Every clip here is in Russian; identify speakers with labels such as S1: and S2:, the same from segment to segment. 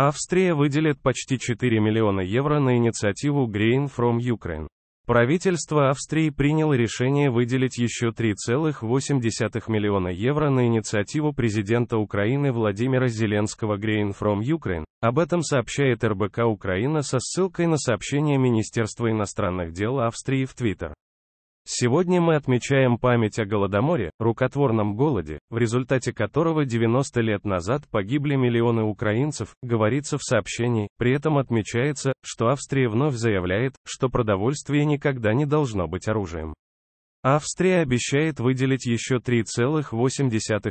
S1: Австрия выделит почти 4 миллиона евро на инициативу Green from Ukraine. Правительство Австрии приняло решение выделить еще 3,8 миллиона евро на инициативу президента Украины Владимира Зеленского Green from Ukraine. Об этом сообщает РБК Украина со ссылкой на сообщение Министерства иностранных дел Австрии в Твиттер. Сегодня мы отмечаем память о Голодоморе, рукотворном голоде, в результате которого 90 лет назад погибли миллионы украинцев, говорится в сообщении, при этом отмечается, что Австрия вновь заявляет, что продовольствие никогда не должно быть оружием. Австрия обещает выделить еще 3,8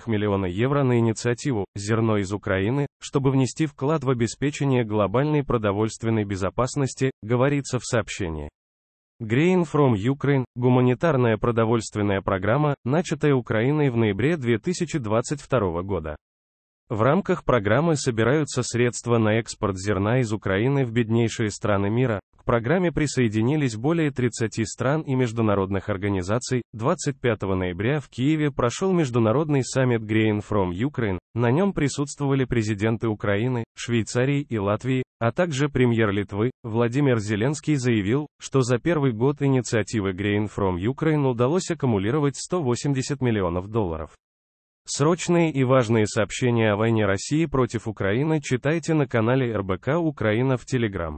S1: миллиона евро на инициативу «Зерно из Украины», чтобы внести вклад в обеспечение глобальной продовольственной безопасности, говорится в сообщении. Grain from Ukraine – гуманитарная продовольственная программа, начатая Украиной в ноябре 2022 года. В рамках программы собираются средства на экспорт зерна из Украины в беднейшие страны мира, программе присоединились более 30 стран и международных организаций. 25 ноября в Киеве прошел международный саммит Green from Ukraine. На нем присутствовали президенты Украины, Швейцарии и Латвии, а также премьер Литвы. Владимир Зеленский заявил, что за первый год инициативы Green from Ukraine удалось аккумулировать 180 миллионов долларов. Срочные и важные сообщения о войне России против Украины читайте на канале РБК Украина в Телеграм.